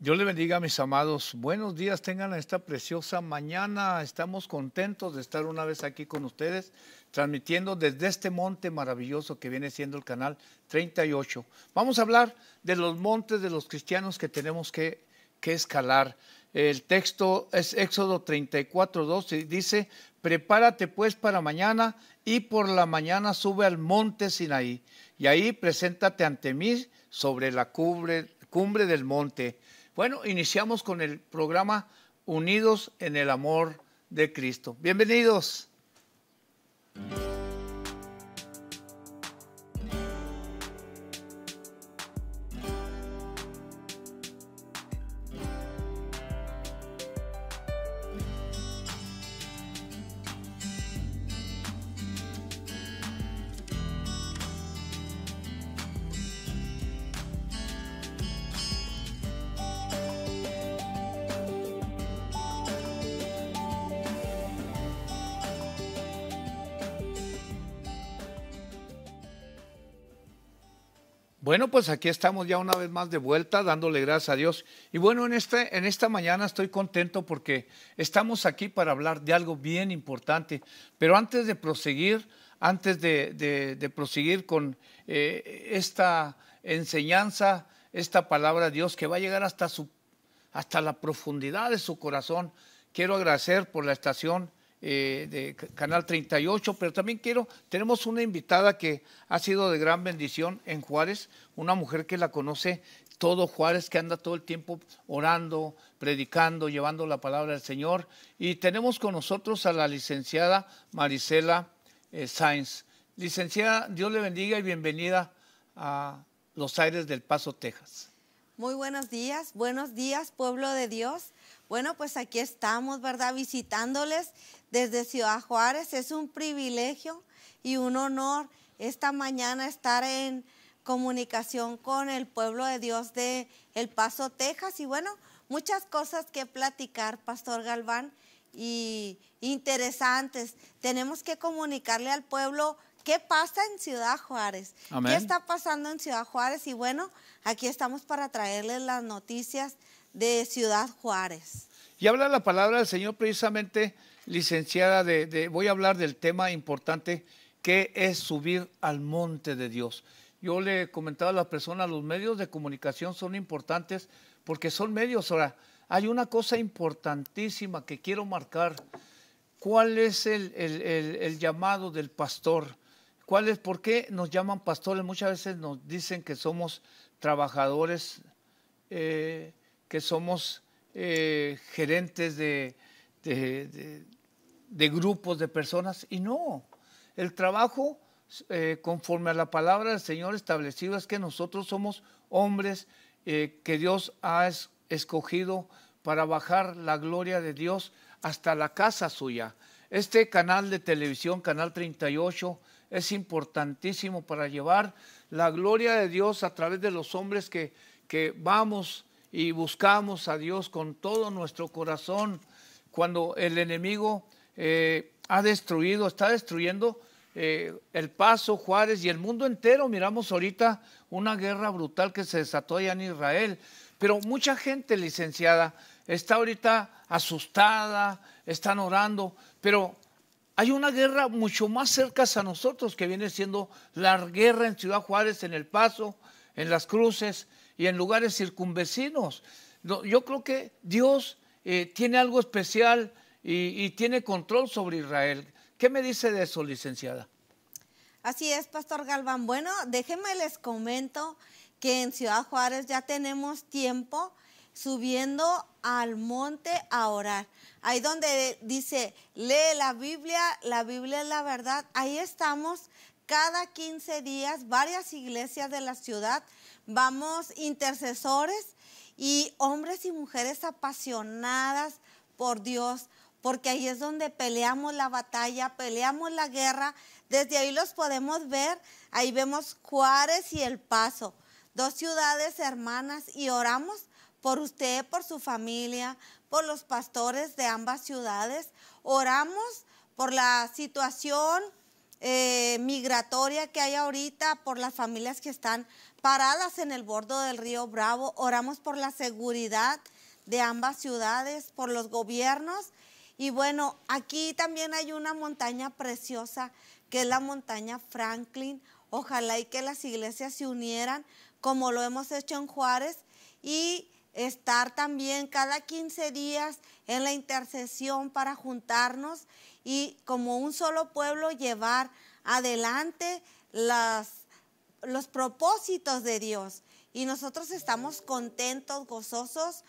Dios le bendiga, mis amados. Buenos días, tengan esta preciosa mañana. Estamos contentos de estar una vez aquí con ustedes, transmitiendo desde este monte maravilloso que viene siendo el canal 38. Vamos a hablar de los montes de los cristianos que tenemos que, escalar. El texto es Éxodo 34, 2 y dice, prepárate pues para mañana y por la mañana sube al monte Sinaí y ahí preséntate ante mí sobre la cumbre del monte bueno, iniciamos con el programa Unidos en el Amor de Cristo. Bienvenidos. Bueno, pues aquí estamos ya una vez más de vuelta, dándole gracias a Dios. Y bueno, en, este, en esta mañana estoy contento porque estamos aquí para hablar de algo bien importante. Pero antes de proseguir, antes de, proseguir con eh, esta enseñanza, esta palabra de Dios que va a llegar hasta, su, hasta la profundidad de su corazón, quiero agradecer por la estación eh, de Canal 38, pero también quiero, tenemos una invitada que ha sido de gran bendición en Juárez, una mujer que la conoce todo Juárez, que anda todo el tiempo orando, predicando, llevando la palabra del Señor. Y tenemos con nosotros a la licenciada Marisela eh, Licenciada, Dios le bendiga y bienvenida a los aires del Paso, Texas. Muy buenos días, buenos días, pueblo de Dios. Bueno, pues aquí estamos, ¿verdad? Visitándoles desde Ciudad Juárez. Es un privilegio y un honor esta mañana estar en comunicación con el pueblo de Dios de El Paso, Texas. Y bueno, muchas cosas que platicar, Pastor Galván, y interesantes. Tenemos que comunicarle al pueblo qué pasa en Ciudad Juárez, qué está pasando en Ciudad Juárez. Y bueno, aquí estamos para traerles las noticias de Ciudad Juárez. Y habla la palabra del Señor precisamente, licenciada, de, voy a hablar del tema importante que es subir al monte de Dios. Yo le comentaba a las personas, los medios de comunicación son importantes porque son medios. Ahora, hay una cosa importantísima que quiero marcar. ¿Cuál es el, llamado del pastor? ¿Cuál es, ¿Por qué nos llaman pastores? Muchas veces nos dicen que somos trabajadores. Eh, que somos eh, gerentes de, de, grupos de personas y no. El trabajo, eh, conforme a la palabra del Señor establecido, es que nosotros somos hombres eh, que Dios ha escogido para bajar la gloria de Dios hasta la casa suya. Este canal de televisión, Canal 38, es importantísimo para llevar la gloria de Dios a través de los hombres que, que vamos y buscamos a Dios con todo nuestro corazón, cuando el enemigo eh, ha destruido, está destruyendo eh, El Paso, Juárez y el mundo entero, miramos ahorita una guerra brutal que se desató allá en Israel, pero mucha gente licenciada está ahorita asustada, están orando, pero hay una guerra mucho más cerca a nosotros que viene siendo la guerra en Ciudad Juárez, en El Paso, en Las Cruces, y en lugares circunvecinos. yo creo que Dios eh, tiene algo especial y, y tiene control sobre Israel. ¿Qué me dice de eso, licenciada? Así es, Pastor Galván. Bueno, déjenme les comento que en Ciudad Juárez ya tenemos tiempo subiendo al monte a orar. Ahí donde dice, lee la Biblia, la Biblia es la verdad, ahí estamos cada 15 días varias iglesias de la ciudad, vamos intercesores y hombres y mujeres apasionadas por Dios, porque ahí es donde peleamos la batalla, peleamos la guerra, desde ahí los podemos ver, ahí vemos Juárez y El Paso, dos ciudades hermanas y oramos por usted, por su familia, por los pastores de ambas ciudades, oramos por la situación eh, migratoria que hay ahorita por las familias que están paradas en el borde del río Bravo. Oramos por la seguridad de ambas ciudades, por los gobiernos. Y bueno, aquí también hay una montaña preciosa que es la montaña Franklin. Ojalá y que las iglesias se unieran como lo hemos hecho en Juárez y estar también cada 15 días en la intercesión para juntarnos y como un solo pueblo llevar adelante las, los propósitos de Dios. Y nosotros estamos contentos, gozosos.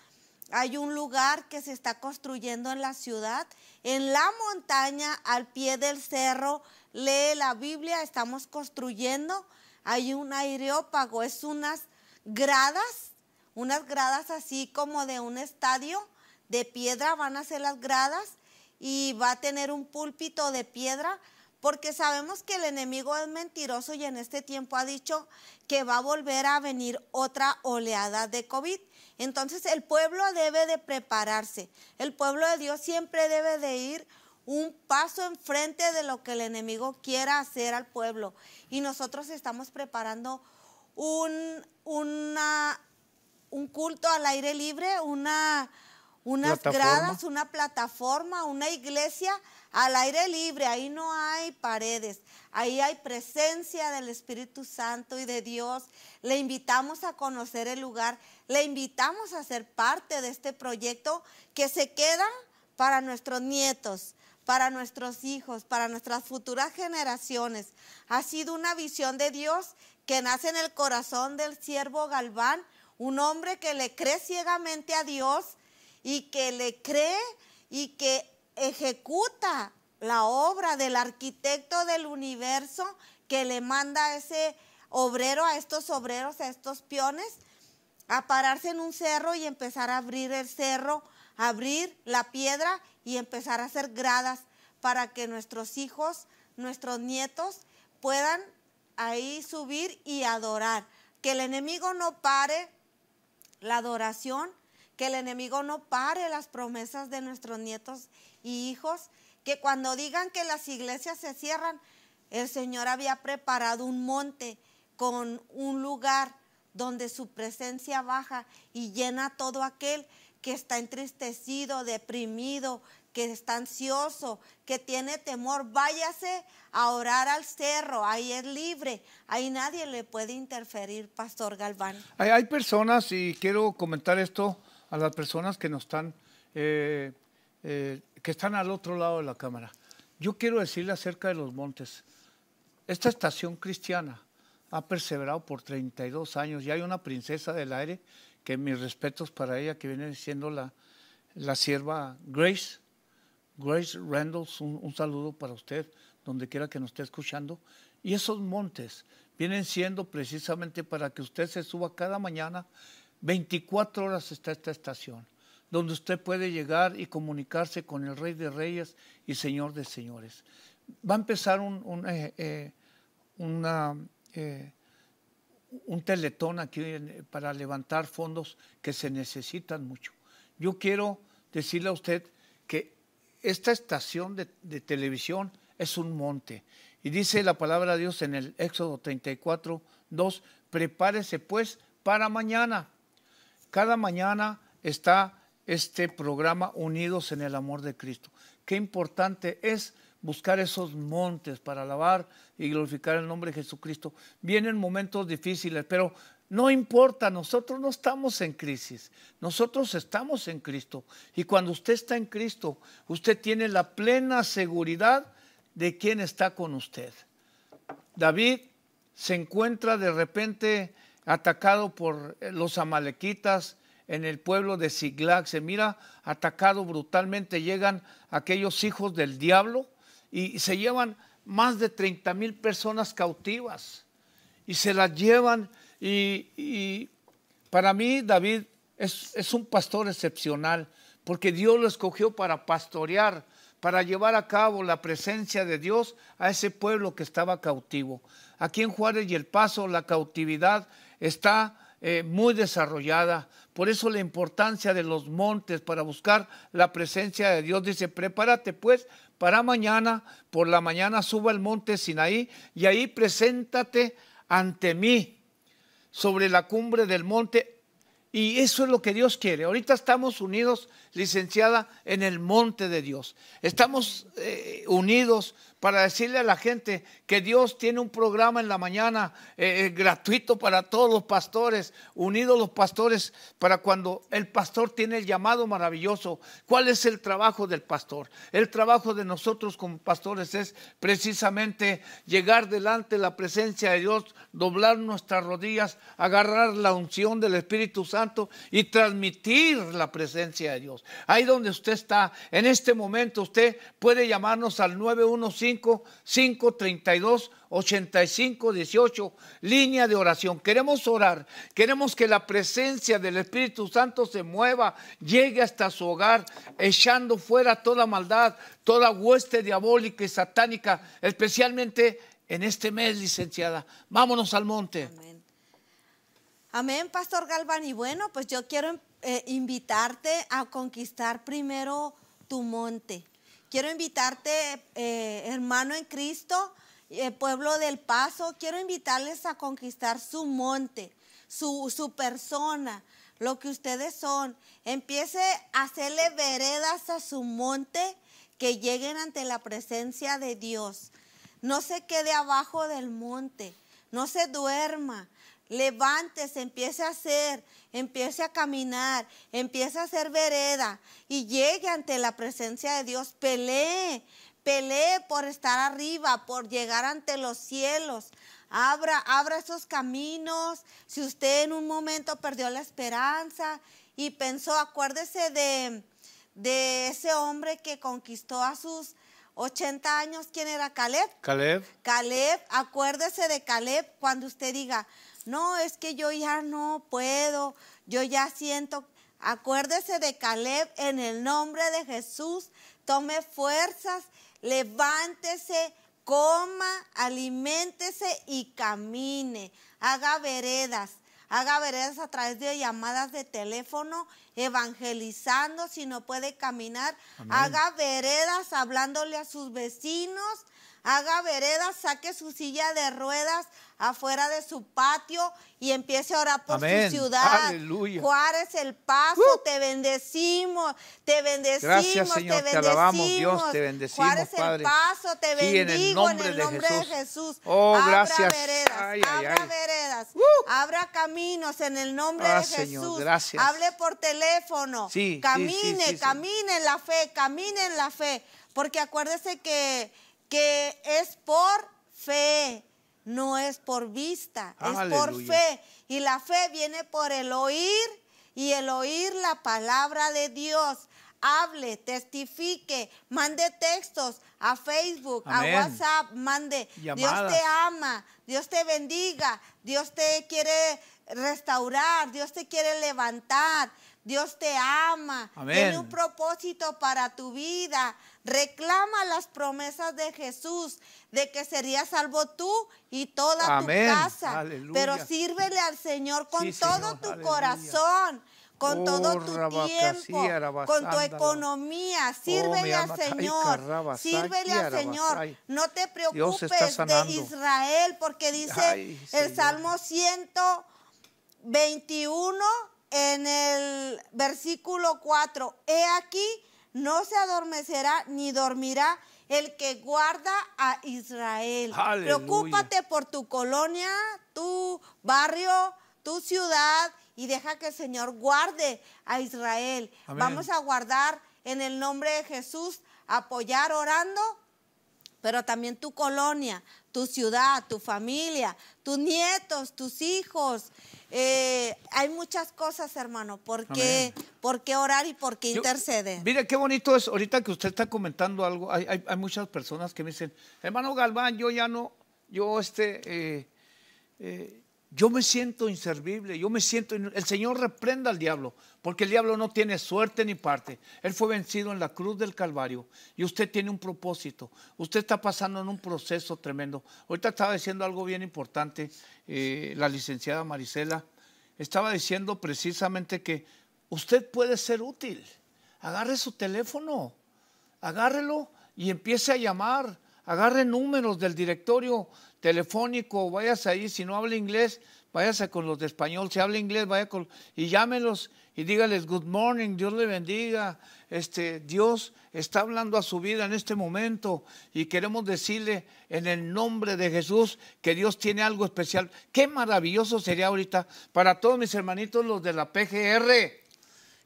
Hay un lugar que se está construyendo en la ciudad, en la montaña, al pie del cerro. Lee la Biblia, estamos construyendo. Hay un aireópago es unas gradas unas gradas así como de un estadio, de piedra van a ser las gradas y va a tener un púlpito de piedra porque sabemos que el enemigo es mentiroso y en este tiempo ha dicho que va a volver a venir otra oleada de COVID. Entonces el pueblo debe de prepararse, el pueblo de Dios siempre debe de ir un paso enfrente de lo que el enemigo quiera hacer al pueblo. Y nosotros estamos preparando un, una, un culto al aire libre, una, unas gradas, una plataforma, una iglesia al aire libre. Ahí no hay paredes, ahí hay presencia del Espíritu Santo y de Dios. Le invitamos a conocer el lugar, le invitamos a ser parte de este proyecto que se queda para nuestros nietos para nuestros hijos, para nuestras futuras generaciones. Ha sido una visión de Dios que nace en el corazón del siervo Galván, un hombre que le cree ciegamente a Dios y que le cree y que ejecuta la obra del arquitecto del universo que le manda a ese obrero, a estos obreros, a estos peones, a pararse en un cerro y empezar a abrir el cerro, abrir la piedra y empezar a hacer gradas para que nuestros hijos, nuestros nietos puedan ahí subir y adorar. Que el enemigo no pare la adoración, que el enemigo no pare las promesas de nuestros nietos y hijos, que cuando digan que las iglesias se cierran, el Señor había preparado un monte con un lugar donde su presencia baja y llena todo aquel que está entristecido, deprimido, que está ansioso, que tiene temor, váyase a orar al cerro, ahí es libre, ahí nadie le puede interferir, Pastor Galván. Hay, personas, y quiero comentar esto a las personas que nos están, eh, eh, que están al otro lado de la cámara. Yo quiero decirle acerca de los montes. Esta estación cristiana ha perseverado por 32 años y hay una princesa del aire que mis respetos para ella, que viene siendo la, la sierva Grace, Grace Randalls, un, saludo para usted, donde quiera que nos esté escuchando. Y esos montes vienen siendo precisamente para que usted se suba cada mañana, 24 horas está esta estación, donde usted puede llegar y comunicarse con el Rey de Reyes y Señor de Señores. Va a empezar un, un eh, eh, eh, teletón aquí para levantar fondos que se necesitan mucho. Yo quiero decirle a usted que esta estación de, televisión es un monte. Y dice la palabra de Dios en el Éxodo 34, 2, prepárese pues para mañana. Cada mañana está este programa Unidos en el Amor de Cristo. Qué importante es buscar esos montes para alabar y glorificar el nombre de Jesucristo. Vienen momentos difíciles, pero no importa, nosotros no estamos en crisis, nosotros estamos en Cristo. Y cuando usted está en Cristo, usted tiene la plena seguridad de quién está con usted. David se encuentra de repente atacado por eh, los amalequitas en el pueblo de Siglag. Se mira atacado brutalmente, llegan aquellos hijos del diablo y se llevan más de 30 mil personas cautivas y se las llevan y, para mí David es, un pastor excepcional, porque Dios lo escogió para pastorear, para llevar a cabo la presencia de Dios a ese pueblo que estaba cautivo. Aquí en Juárez y El Paso la cautividad está eh, muy desarrollada. Por eso la importancia de los montes para buscar la presencia de Dios. Dice, prepárate pues para mañana, por la mañana suba al monte Sinaí y ahí preséntate ante mí sobre la cumbre del monte y eso es lo que Dios quiere. Ahorita estamos unidos, licenciada, en el monte de Dios. Estamos eh, unidos para decirle a la gente que Dios tiene un programa en la mañana eh, eh, gratuito para todos los pastores, unidos los pastores para cuando el pastor tiene el llamado maravilloso. ¿Cuál es el trabajo del pastor? El trabajo de nosotros como pastores es precisamente llegar delante de la presencia de Dios, doblar nuestras rodillas, agarrar la unción del Espíritu Santo y transmitir la presencia de Dios. Ahí donde usted está, en este momento usted puede llamarnos al 915-532-8518, línea de oración. Queremos orar, queremos que la presencia del Espíritu Santo se mueva, llegue hasta su hogar, echando fuera toda maldad, toda hueste diabólica y satánica, especialmente en este mes, licenciada. Vámonos al monte. Amén. Amén, Pastor Galván. Y bueno, pues yo quiero eh, invitarte a conquistar primero tu monte. Quiero invitarte, eh, hermano en Cristo, eh, pueblo del Paso, quiero invitarles a conquistar su monte, su, su persona, lo que ustedes son. Empiece a hacerle veredas a su monte que lleguen ante la presencia de Dios. No se quede abajo del monte, no se duerma levántese, empiece a hacer, empiece a caminar, empiece a hacer vereda y llegue ante la presencia de Dios, pelee, pelee por estar arriba, por llegar ante los cielos. Abra, abra esos caminos. Si usted en un momento perdió la esperanza y pensó, acuérdese de, de ese hombre que conquistó a sus 80 años, ¿quién era Caleb? Caleb. Caleb, acuérdese de Caleb cuando usted diga, no, es que yo ya no puedo, yo ya siento, acuérdese de Caleb en el nombre de Jesús, tome fuerzas, levántese, coma, aliméntese y camine, haga veredas. Haga veredas a través de llamadas de teléfono, evangelizando si no puede caminar. Haga veredas hablándole a sus vecinos, haga veredas, saque su silla de ruedas afuera de su patio y empiece a orar por su ciudad. Aleluya. Juárez, el paso, uh. te bendecimos, te bendecimos, te bendecimos. Te alabamos, Dios, te bendecimos, Juárez, el paso, te bendigo en el nombre, de, Jesús. Oh, abra veredas, abra veredas, uh. abra caminos en el nombre ah, de Jesús. gracias. Hable por teléfono. camine, camine en la fe, camine en la fe. Porque acuérdese que que es por fe, no es por vista, es por fe. Y la fe viene por el oír y el oír la palabra de Dios. Hable, testifique, mande textos a Facebook, a WhatsApp, mande. Dios te ama, Dios te bendiga, Dios te quiere restaurar, Dios te quiere levantar. Dios te ama. Tiene un propósito para tu vida. Reclama las promesas de Jesús de que serías salvo tú y toda tu casa. Pero sírvele al Señor con oh, todo tu corazón con todo tu tiempo, con tu economía. Oh, sírvele al Señor, sírvele al Señor. No te preocupes de Israel, porque dice el Salmo 121, en el versículo 4, he aquí, no se adormecerá ni dormirá el que guarda a Israel. Preocúpate por tu colonia, tu barrio, tu ciudad y deja que el Señor guarde a Israel. Vamos a guardar en el nombre de Jesús, apoyar orando, pero también tu colonia, tu ciudad, tu familia, tus nietos, tus hijos. Eh, hay muchas cosas, hermano. ¿Por qué, orar y por qué interceder? Mire, qué bonito es. Ahorita que usted está comentando algo, hay, hay, muchas personas que me dicen, hermano Galván, yo ya no, yo este, eh, eh, yo me siento inservible, yo me siento... El Señor reprenda al diablo, porque el diablo no tiene suerte ni parte. Él fue vencido en la cruz del Calvario y usted tiene un propósito. Usted está pasando en un proceso tremendo. Ahorita estaba diciendo algo bien importante eh, la licenciada Marisela. Estaba diciendo precisamente que usted puede ser útil. Agarre su teléfono, agárrelo y empiece a llamar agarre números del directorio telefónico, váyase ahí, si no habla inglés, váyase con los de español, si habla inglés, vaya con, y llámelos y dígales, good morning, Dios le bendiga, este, Dios está hablando a su vida en este momento y queremos decirle en el nombre de Jesús que Dios tiene algo especial. Qué maravilloso sería ahorita para todos mis hermanitos los de la PGR.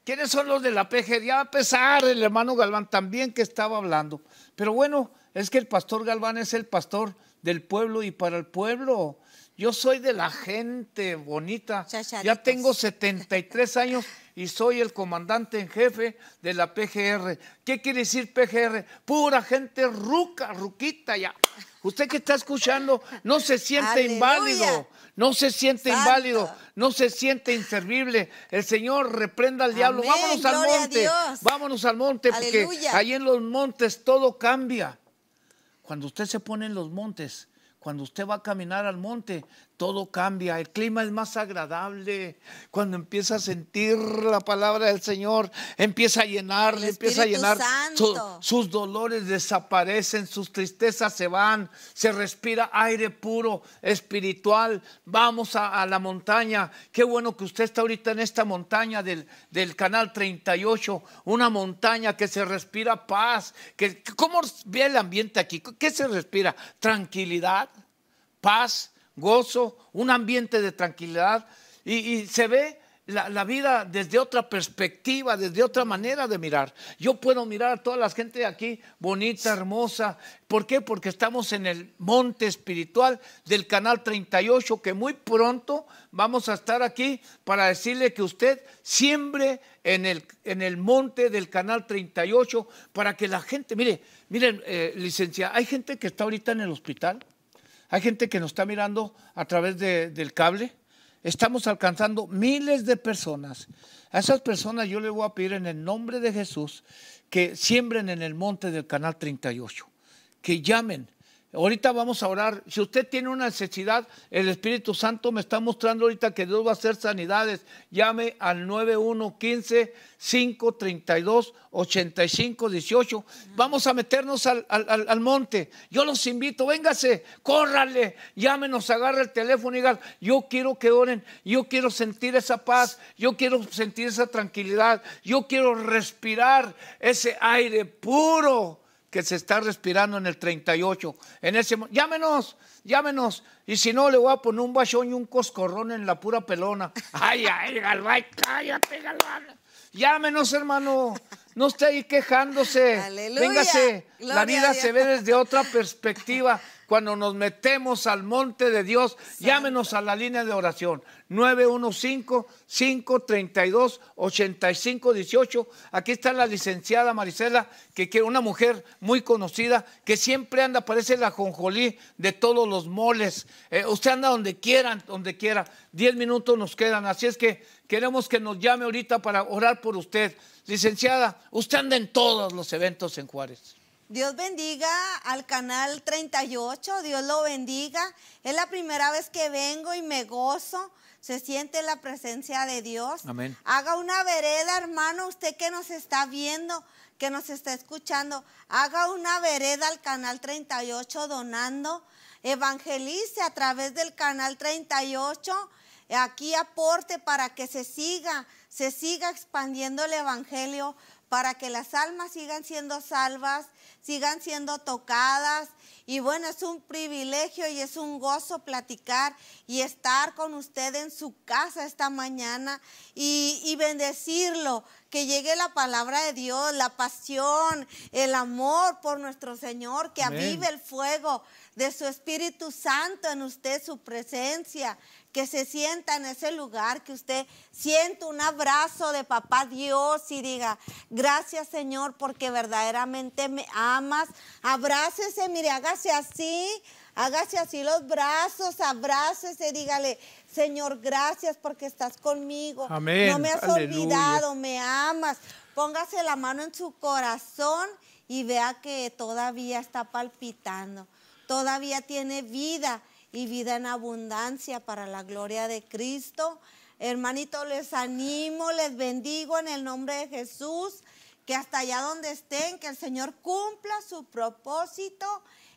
¿Quiénes son los de la PGR? Ya a pesar, el hermano Galván también que estaba hablando. Pero bueno, es que el pastor Galván es el pastor del pueblo y para el pueblo. Yo soy de la gente bonita. Ya tengo 73 años y soy el comandante en jefe de la PGR. ¿Qué quiere decir PGR? Pura gente ruca, ruquita ya. Usted que está escuchando, no se siente inválido, no se siente inválido, no se siente inservible. El Señor reprenda al diablo. Vámonos al monte, vámonos al monte, porque ahí en los montes todo cambia. Cuando usted se pone en los montes, cuando usted va a caminar al monte, todo cambia, el clima es más agradable. Cuando empieza a sentir la palabra del Señor, empieza a llenar, empieza a llenar. sus dolores desaparecen, sus tristezas se van, se respira aire puro, espiritual. Vamos a, la montaña. Qué bueno que usted está ahorita en esta montaña del, del canal 38, una montaña que se respira paz. Que, ¿Cómo ve el ambiente aquí? ¿Qué se respira? Tranquilidad, paz gozo, un ambiente de tranquilidad y, se ve la, vida desde otra perspectiva, desde otra manera de mirar. Yo puedo mirar a toda la gente de aquí, bonita, hermosa. ¿Por qué? Porque estamos en el monte espiritual del canal 38, que muy pronto vamos a estar aquí para decirle que usted siembre en el, en el monte del canal 38 para que la gente, mire, miren, eh, licenciada, licencia, hay gente que está ahorita en el hospital hay gente que nos está mirando a través del cable. Estamos alcanzando miles de personas. A esas personas yo les voy a pedir en el nombre de Jesús que siembren en el monte del Canal 38, que llamen, Ahorita vamos a orar. Si usted tiene una necesidad, el Espíritu Santo me está mostrando ahorita que Dios va a hacer sanidades. Llame al 9115-532-8518. Vamos a meternos al, monte. Yo los invito, véngase, córrale, llámenos, agarre el teléfono y digan, yo quiero que oren, yo quiero sentir esa paz, yo quiero sentir esa tranquilidad, yo quiero respirar ese aire puro que se está respirando en el 38. En ese, llámenos, llámenos. Y si no, le voy a poner un bachón y un coscorrón en la pura pelona. Ay, ay, Galván, cállate, Llámenos, hermano. No esté ahí quejándose. vengase, la vida se ve desde otra perspectiva cuando nos metemos al monte de Dios, llámenos a la línea de oración 915-532-8518. Aquí está la licenciada Marisela, que es una mujer muy conocida, que siempre anda, parece la jonjolí de todos los moles. Eh, usted anda donde quieran, donde quiera. Diez minutos nos quedan, así es que queremos que nos llame ahorita para orar por usted. Licenciada, usted anda en todos los eventos en Juárez. Dios bendiga al canal 38, Dios lo bendiga. Es la primera vez que vengo y me gozo. Se siente la presencia de Dios. Amén. Haga una vereda, hermano, usted que nos está viendo, que nos está escuchando. Haga una vereda al canal 38 donando. Evangelice a través del canal 38 aquí aporte para que se siga, se siga expandiendo el Evangelio, para que las almas sigan siendo salvas sigan siendo tocadas. Y bueno, es un privilegio y es un gozo platicar y estar con usted en su casa esta mañana y, bendecirlo, que llegue la palabra de Dios, la pasión, el amor por nuestro Señor, que avive el fuego de su Espíritu Santo en usted, su presencia, que se sienta en ese lugar, que usted sienta un abrazo de papá Dios y diga, gracias Señor porque verdaderamente me amas. Abrácese, mire, hágase así, hágase así los brazos, abrácese, dígale, Señor, gracias porque estás conmigo. Amén. No me has olvidado, me amas. Póngase la mano en su corazón y vea que todavía está palpitando, todavía tiene vida y vida en abundancia para la gloria de Cristo. Hermanito, les animo, les bendigo en el nombre de Jesús, que hasta allá donde estén, que el Señor cumpla su propósito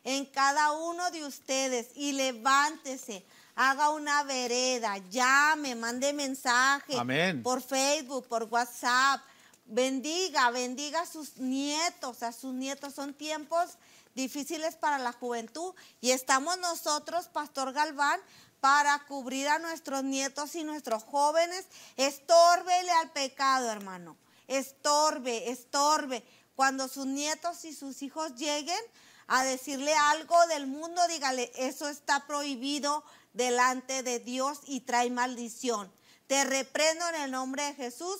en cada uno de ustedes y levántese haga una vereda, llame, mande mensaje por Facebook, por WhatsApp. Bendiga, bendiga a sus nietos, a sus nietos. Son tiempos difíciles para la juventud y estamos nosotros, Pastor Galván, para cubrir a nuestros nietos y nuestros jóvenes. Estorbele al pecado, hermano. Estorbe, estorbe. Cuando sus nietos y sus hijos lleguen a decirle algo del mundo, dígale, eso está prohibido delante de Dios y trae maldición. Te reprendo en el nombre de Jesús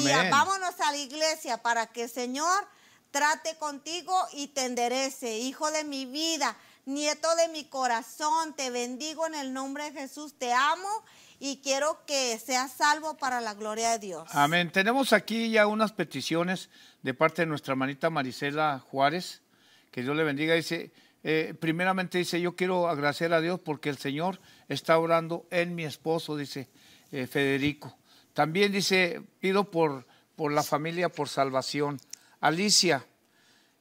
y vámonos a la iglesia para que el Señor trate contigo y te enderece. Hijo de mi vida, nieto de mi corazón, te bendigo en el nombre de Jesús, te amo y quiero que seas salvo para la gloria de Dios. Amén. Tenemos aquí ya unas peticiones de parte de nuestra hermanita Marisela Juárez, que Dios le bendiga. Dice, eh, primeramente dice, yo quiero agradecer a Dios porque el Señor está orando en mi esposo, dice eh, Federico. También dice, pido por, por la familia, por salvación. Alicia,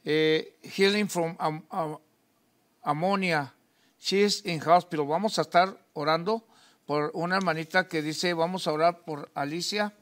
eh, healing from ammonia. She is in hospital. Vamos a estar orando por una hermanita que dice, vamos a orar por Alicia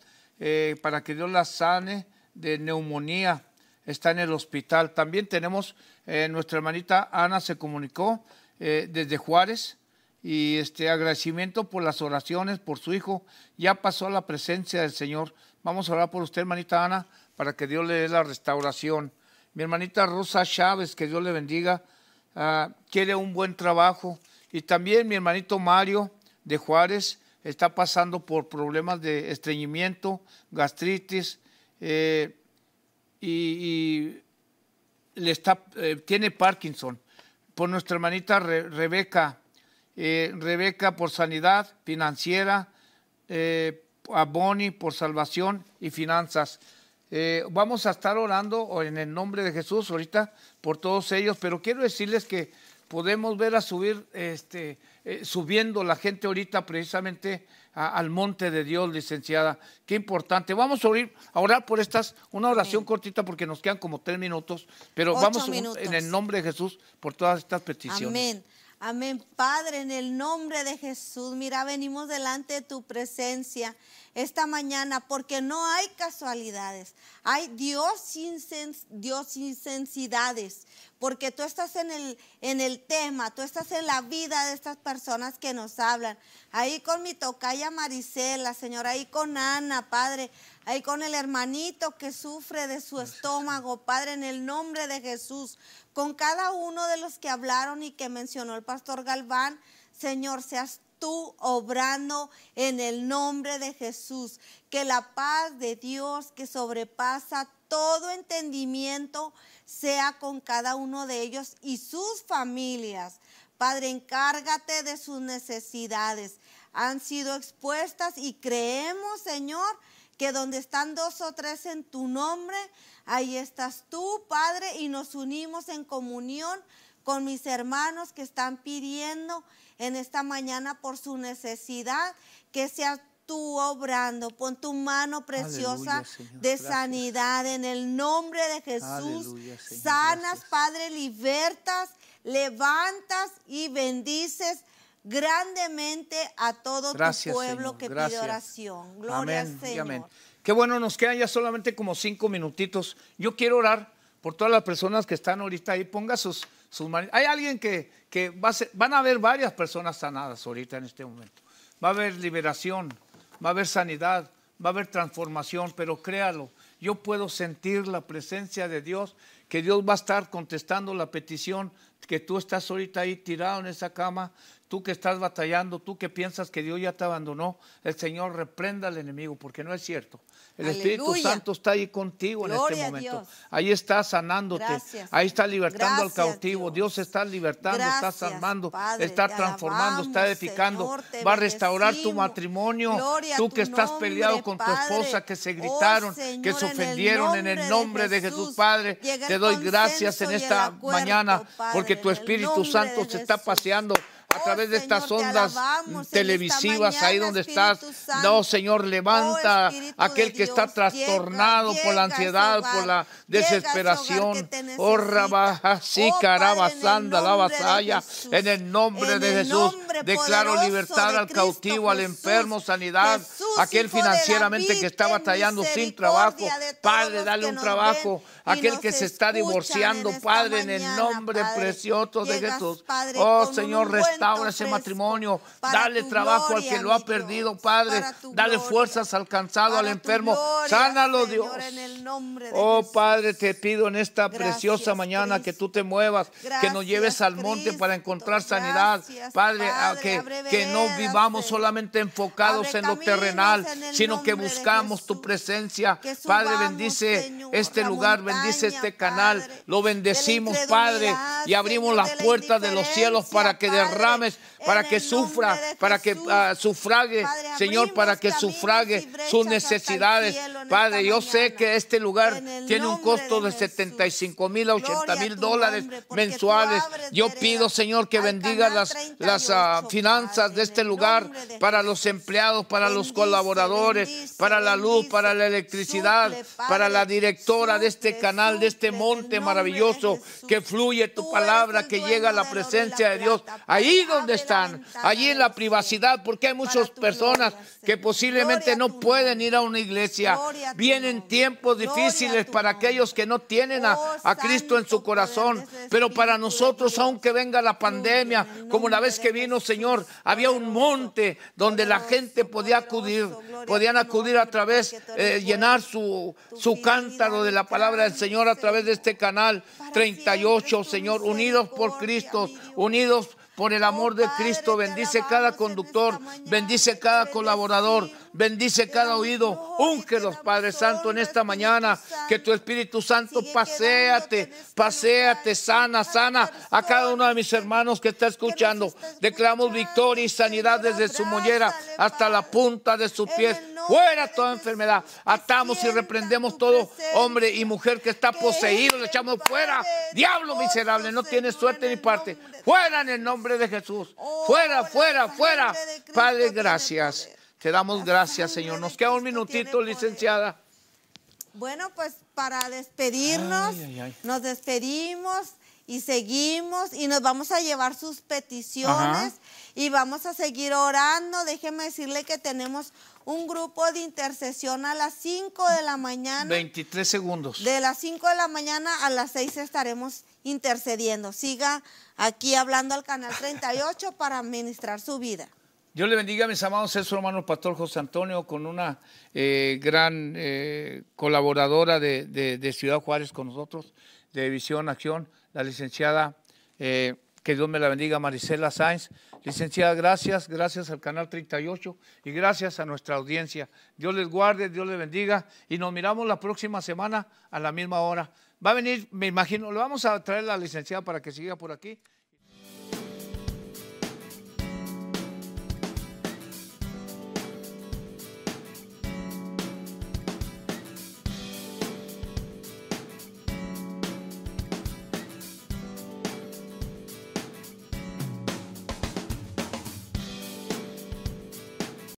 eh, para que Dios la sane de neumonía. Está en el hospital. También tenemos, eh, nuestra hermanita Ana se comunicó desde Juárez y este agradecimiento por las oraciones por su hijo. Ya pasó la presencia del Señor. Vamos a orar por usted, hermanita Ana, para que Dios le dé la restauración. Mi hermanita Rosa Chávez, que Dios le bendiga, ah, quiere un buen trabajo. Y también mi hermanito Mario de Juárez está pasando por problemas de estreñimiento, gastritis, eh, y, está, eh, tiene Parkinson. Por nuestra hermanita Rebeca, eh, Rebeca por sanidad financiera, a Bonnie por salvación y finanzas. Eh, vamos a estar orando en el nombre de Jesús ahorita por todos ellos, pero quiero decirles que podemos ver a subir, este, eh, subiendo la gente ahorita precisamente al monte de Dios, licenciada. Qué importante. Vamos a, a orar por estas, una oración cortita porque nos quedan como tres minutos, pero vamos en el nombre de Jesús por todas estas peticiones. Amén. Amén, Padre, en el nombre de Jesús, mira, venimos delante de tu presencia esta mañana porque no hay casualidades, hay Dios sin Dios porque tú estás en el, en el tema, tú estás en la vida de estas personas que nos hablan. Ahí con mi tocaya Marisela, Señor, ahí con Ana, Padre, ahí con el hermanito que sufre de su estómago, Padre, en el nombre de Jesús con cada uno de los que hablaron y que mencionó el pastor Galván. Señor, seas tú obrando en el nombre de Jesús. Que la paz de Dios que sobrepasa todo entendimiento sea con cada uno de ellos y sus familias. Padre, encárgate de sus necesidades. Han sido expuestas y creemos, Señor, que donde están dos o tres en tu nombre, ahí estás tú, Padre, y nos unimos en comunión con mis hermanos que están pidiendo en esta mañana por su necesidad, que sea tú obrando, pon tu mano preciosa de sanidad en el nombre de Jesús. Sanas, Padre, libertas, levantas y bendices grandemente a todo tu pueblo que pide oración. Gloria a Señor. Qué bueno, nos quedan ya solamente como cinco minutitos. Yo quiero orar por todas las personas que están ahorita ahí. Ponga sus, sus manos. Hay alguien que, que va a ser, van a ver varias personas sanadas ahorita en este momento. Va a haber liberación, va a haber sanidad, va a haber transformación, pero créalo, yo puedo sentir la presencia de Dios, que Dios va a estar contestando la petición que tú estás ahorita ahí tirado en esa cama, tú que estás batallando, tú que piensas que Dios ya te abandonó, el Señor reprenda al enemigo, porque no es cierto. El Espíritu Santo está ahí contigo en este momento. Ahí está sanándote, ahí está libertando al cautivo, Dios, está libertando, está sanando, está transformando, está edificando, va a restaurar tu matrimonio. tú que estás peleado con tu esposa, que se oh, gritaron, que se ofendieron en el nombre, de, Jesús, Padre, te doy gracias en esta mañana, porque tu Espíritu Santo se está paseando a oh, través de estas ondas televisivas, ahí donde estás. No, Señor, oh, levanta a aquel que está trastornado por la ansiedad, por la desesperación. Oh, ah, carabasanda, la En el nombre de Jesús, declaro libertad al cautivo, al enfermo, sanidad aquel financieramente que está batallando sin trabajo, Padre, dale un trabajo, aquel que se está divorciando, Padre, en el nombre precioso de Jesús. Oh Señor, restaura ese matrimonio, dale trabajo al que lo ha perdido, Padre, dale fuerzas al cansado, al enfermo, sánalo Dios. Oh Padre, te pido en esta preciosa mañana que tú te muevas, que nos lleves al monte para encontrar sanidad, Padre, que, que no vivamos eh. solamente enfocados en lo terrenal sino que buscamos tu presencia. Padre, bendice este lugar, bendice este canal. lo bendecimos, Padre, y abrimos las puertas de los cielos para que derrames para que sufra, para que sufrague, Señor, para que sufrague sus necesidades. Padre, yo sé que este lugar tiene un costo de, 75 mil a 80 mil dólares mensuales. Yo pido, Señor, que bendiga las, las ah, finanzas de este lugar para los empleados, para los colaboradores, para la luz, para la electricidad, para la directora de este canal, de este monte maravilloso que fluye tu palabra, que llega a la presencia de Dios. Ahí donde allí en la privacidad, porque hay muchas personas que posiblemente no pueden ir a una iglesia. Vienen tiempos difíciles para aquellos que no tienen a, oh, Cristo en su corazón, pero para nosotros, aunque venga la pandemia, como la vez que vino, Señor, había un monte donde la gente podía acudir, podían acudir a través, eh, llenar su, cántaro de la palabra del Señor a través de este canal 38, Señor, unidos por Cristo, unidos por por el amor de Cristo, bendice cada conductor, bendice cada colaborador, Bendice cada oído. Úngelos, Padre Santo, en esta mañana. Que tu Espíritu Santo paséate, paséate, este sana, sana este a cada uno de mis hermanos que está escuchando. Declaramos victoria y sanidad desde su mollera hasta la punta de sus pies. Fuera toda enfermedad. Atamos y reprendemos todo hombre y mujer que está poseído. Le echamos fuera. Diablo miserable, no tiene suerte ni parte. Fuera en el nombre de Jesús. Fuera, fuera, fuera. Padre, gracias. Te damos gracias, Señor. Nos queda un minutito, licenciada. Bueno, pues para despedirnos, nos despedimos y seguimos y nos vamos a llevar sus peticiones y vamos a seguir orando. Déjeme decirle que tenemos un grupo de intercesión a las 5 de la mañana. 23 segundos. De las 5 de la mañana a las 6 estaremos intercediendo. Siga aquí hablando al canal 38 para administrar su vida. Dios le bendiga, mis amados, es su hermano Pastor José Antonio, con una eh, gran eh, colaboradora de, Ciudad Juárez con nosotros, de Visión Acción, la licenciada, eh, que Dios me la bendiga, Marisela Sáenz. Licenciada, gracias, gracias al Canal 38 y gracias a nuestra audiencia. Dios les guarde, Dios les bendiga y nos miramos la próxima semana a la misma hora. Va a venir, me imagino, le vamos a traer la licenciada para que siga por aquí.